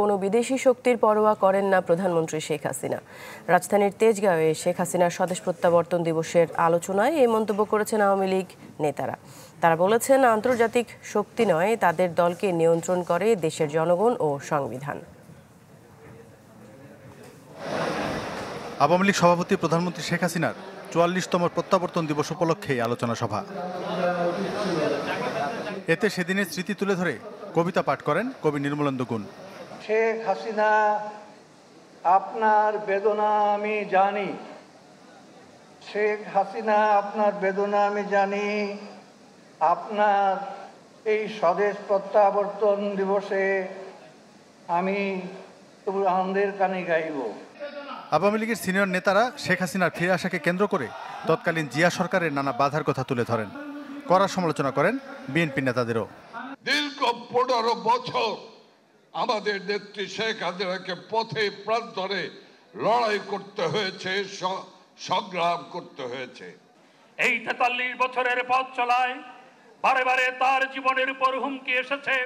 কোনো বিদেশি শক্তির পরোয়া করেন না প্রধানমন্ত্রী শেখ হাসিনা রাজধানীর তেজগাঁওয়ে শেখ হাসিনার স্বদেশ প্রত্যাবর্তন দিবসের আলোচনায় এই মন্তব্য করেছেন আওয়ামী লীগ নেতারা তারা বলেছেন আন্তর্জাতিক শক্তি নয় তাদের দলকে নিয়ন্ত্রণ করে দেশের জনগণ ও সংবিধান আওয়ামী লীগ সভাপতি প্রধানমন্ত্রী শেখ হাসিনার চুয়াল্লিশতম প্রত্যাবর্তন দিবস উপলক্ষে আলোচনা সভা এতে সেদিনের স্মৃতি তুলে ধরে কবিতা পাঠ করেন কবি নির্মলেন্দু গুণ শেখ হাসিনা আপনার বেদনা আমি জানি শেখ হাসিনা আপনার বেদনা আমি জানি আপনার এই স্বদেশ প্রত্যাবর্তন দিবসে আমি তবু আনন্দের কানে গাইব আওয়ামী লীগের সিনিয়র নেতারা শেখ হাসিনার ফিরে আসাকে কেন্দ্র করে তৎকালীন জিয়া সরকারের নানা বাধার কথা তুলে ধরেন করার সমালোচনা করেন বিএনপি নেতাদেরও দীর্ঘ পনেরো বছর আমাদের নেত্রী শেখ হাসিনাকে পথে প্রান্তরে লড়াই করতে হয়েছে সংগ্রাম করতে হয়েছে এই তেতাল্লিশ বছরের পথ চলায় বারে বারে তার জীবনের উপর হুমকি এসেছে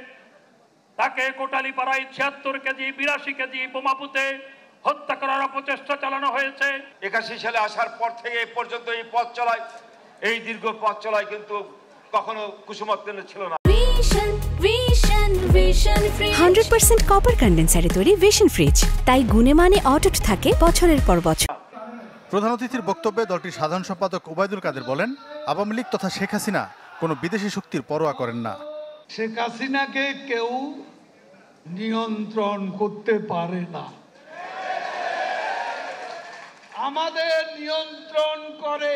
তাকে কোটালি পাড়ায় ছিয়াত্তর কেজি বিরাশি কেজি বোমাপুতে হত্যা করার অপচেষ্টা চালানো হয়েছে একাশি সালে আসার পর থেকে এই পর্যন্ত এই পথ চলায় এই দীর্ঘ পথ চলায় কিন্তু কখনো কুসুমত্বেন ছিল না হান্ড্রেড পার্সেন্ট কপার কন্ডেন্সারে তৈরি ভিশন ফ্রিজ তাই গুণে মানে অটুট থাকে বছরের পর বছর প্রধান অতিথির বক্তব্যে দলটির সাধারণ সম্পাদক ওবায়দুল কাদের বলেন আওয়ামী লীগ তথা শেখ হাসিনা কোনো বিদেশি শক্তির পরোয়া করেন না শেখ হাসিনাকে কেউ নিয়ন্ত্রণ করতে পারে না আমাদের নিয়ন্ত্রণ করে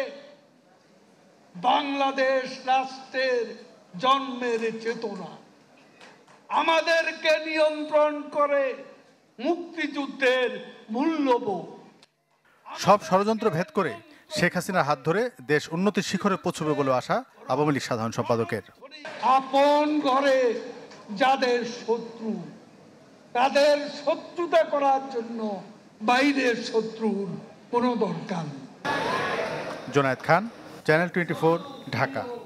বাংলাদেশ রাষ্ট্রের জন্মের চেতনা আমাদেরকে নিয়ন্ত্রণ করে মুক্তিযুদ্ধের মূল্যবোধ সব ষড়যন্ত্র ভেদ করে শেখ হাসিনার হাত ধরে দেশ উন্নতির শিখরে পৌঁছবে বলে আশা আওয়ামী লীগ সাধারণ সম্পাদকের আপন ঘরে যাদের শত্রু তাদের শত্রুতা করার জন্য বাইরের শত্রুর কোনো দরকার জোনায়েদ খান চ্যানেল টোয়েন্টি ঢাকা